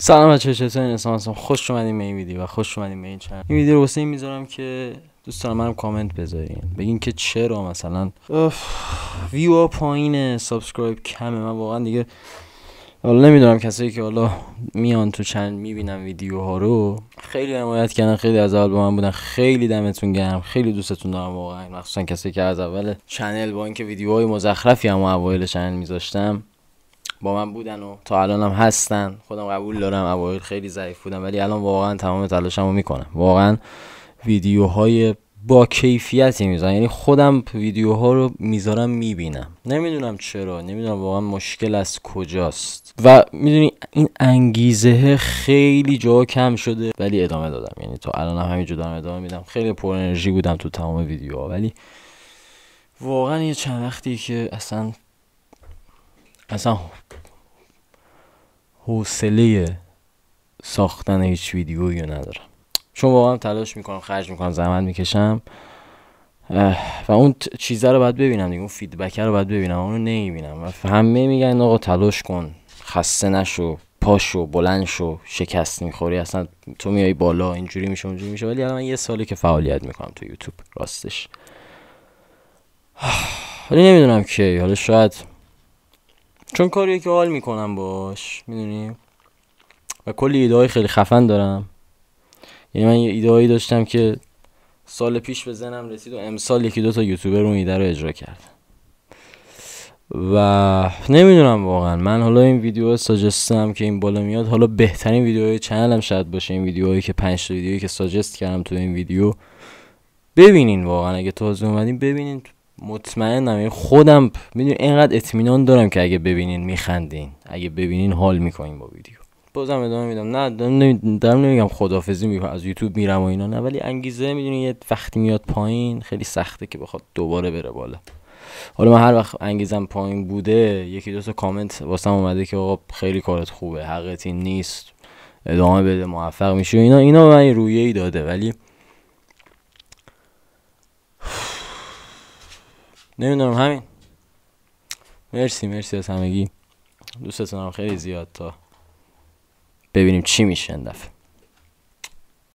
سلام بچه‌ها چطور سلام هستم خوش اومدین به این ویدیو و خوش اومدین به این چنل این ویدیو رو واسه این میذارم که دوستان منم کامنت بذارین بگین که چرا مثلا ویو پایینه سابسکرایب کمه من واقعا دیگه حالا نمیدونم کسایی که حالا میان تو چند میبینم ویدیوها رو خیلی حمایت کردن خیلی از اول با من بودن خیلی دمتون گرم خیلی دوستتون دارم واقعا مخصوصا کسایی که از اول چنل با اینکه ویدیوهای مزخرفی هم اوایل چنل میذاشتم با من بودن و تا الانم هستن خودم قبول دارم اوایل خیلی ضعیف بودم ولی الان واقعا تمام رو میکنم واقعا ویدیوهای با کیفیتی میذارم یعنی خودم ویدیوها رو میذارم میبینم نمیدونم چرا نمیدونم واقعا مشکل از کجاست و میدونی این انگیزه خیلی جا کم شده ولی ادامه دادم یعنی تا الان هم ادامه میدم خیلی پر انرژی بودم تو تمام ویدیوها ولی واقعا یه چند وقتی که اصلا اصلا حوصله ساختن هیچ ویدیویی ندارم چون واقعا تلاش میکنم خرج میکنم زحمت میکشم و اون چیزه رو باید ببینم دیگه اون فیدبک رو باید ببینم اونو نمیبینم و همه میگن آقا تلاش کن خسته نشو پاشو بلند شو شکست میخوری اصلا تو میای بالا اینجوری میشه اونجوری میشه ولی الان یه سالی که فعالیت میکنم تو یوتیوب راستش ولی نمیدونم که حالا شاید چون کاریه که حال میکنم باش میدونی و کلی ایده های خیلی خفن دارم یعنی من یه ایده داشتم که سال پیش به زنم رسید و امسال یکی دو تا یوتیوبر اون ایده رو اجرا کرد و نمیدونم واقعا من حالا این ویدیو ساجستم که این بالا میاد حالا بهترین ویدیو ویدیوهای چنلم شاید باشه این هایی که پنج تا ویدیویی که ساجست کردم تو این ویدیو ببینین واقعا اگه تازه اومدین ببینین مطمئنم خودم میدونی اینقدر اطمینان دارم که اگه ببینین میخندین اگه ببینین حال میکنین با ویدیو بازم ادامه میدم نه دارم نمیگم خدافزی میکنم از یوتیوب میرم و اینا نه ولی انگیزه میدونی یه وقتی میاد پایین خیلی سخته که بخواد دوباره بره بالا حالا من هر وقت انگیزم پایین بوده یکی دو تا کامنت واسم اومده که آقا خیلی کارت خوبه حقیقتی نیست ادامه بده موفق میشه اینا اینا به من رویه ای داده ولی نمیدونم همین مرسی مرسی از همگی دوستتونم خیلی زیاد تا ببینیم چی میشه این دفعه